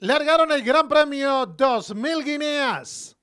Largaron el Gran Premio 2000 Guineas.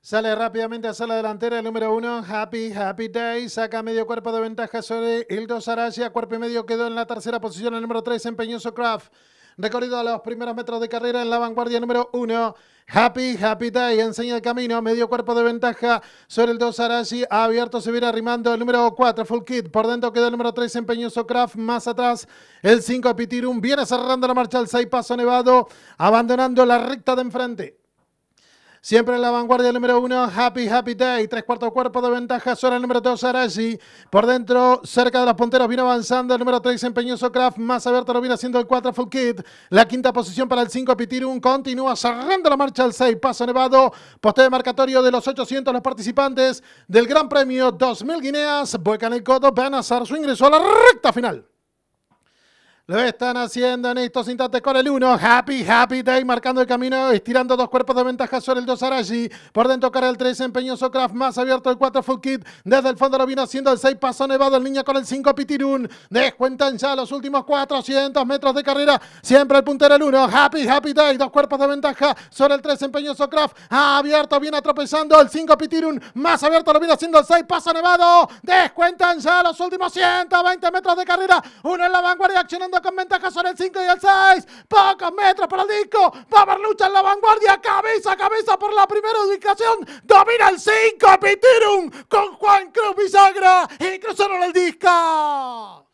Sale rápidamente a sala delantera el número uno, Happy Happy Day. Saca medio cuerpo de ventaja sobre Hildo Aracia. Cuerpo y medio quedó en la tercera posición el número tres Empeñoso Craft. Recorrido a los primeros metros de carrera en la vanguardia número 1. Happy, Happy Day enseña el camino, medio cuerpo de ventaja sobre el 2 Arashi, abierto, se viene arrimando el número 4, Full Kit, por dentro queda el número 3, Empeñoso Craft, más atrás el 5, Pitirum, viene cerrando la marcha el 6, Paso Nevado, abandonando la recta de enfrente. Siempre en la vanguardia el número uno, Happy Happy Day. Tres cuartos cuerpo de ventaja sobre el número dos, Arashi. Por dentro, cerca de las punteros, viene avanzando el número tres, Empeñoso Craft. Más abierto lo viene haciendo el cuatro, Full Kid. La quinta posición para el cinco, Pitirun. Continúa cerrando la marcha al seis, Paso Nevado. Posteo de marcatorio de los 800 los participantes del Gran Premio 2000 Guineas. Vuelcan el codo, van a hacer su ingreso a la recta final. Lo están haciendo en estos instantes con el 1. Happy, happy day, marcando el camino, estirando dos cuerpos de ventaja sobre el 2 Arashi. Por dentro cara el 3, empeñoso Craft, más abierto el 4 Full Kit. Desde el fondo lo viene haciendo el 6, paso nevado el niño con el 5 Pitirun. Descuentan ya los últimos 400 metros de carrera. Siempre el puntero el 1. Happy, happy day, dos cuerpos de ventaja sobre el 3, empeñoso Craft. Abierto, viene atropellando el 5 Pitirun. Más abierto lo viene haciendo el 6, paso nevado. Descuentan ya los últimos 120 metros de carrera. Uno en la vanguardia accionando con ventaja sobre el 5 y el 6. Pocos metros para el disco. Va a haber en la vanguardia. Cabeza a cabeza por la primera ubicación. Domina el 5. Pitirum con Juan Cruz Bisagra. Y cruzaron el disco.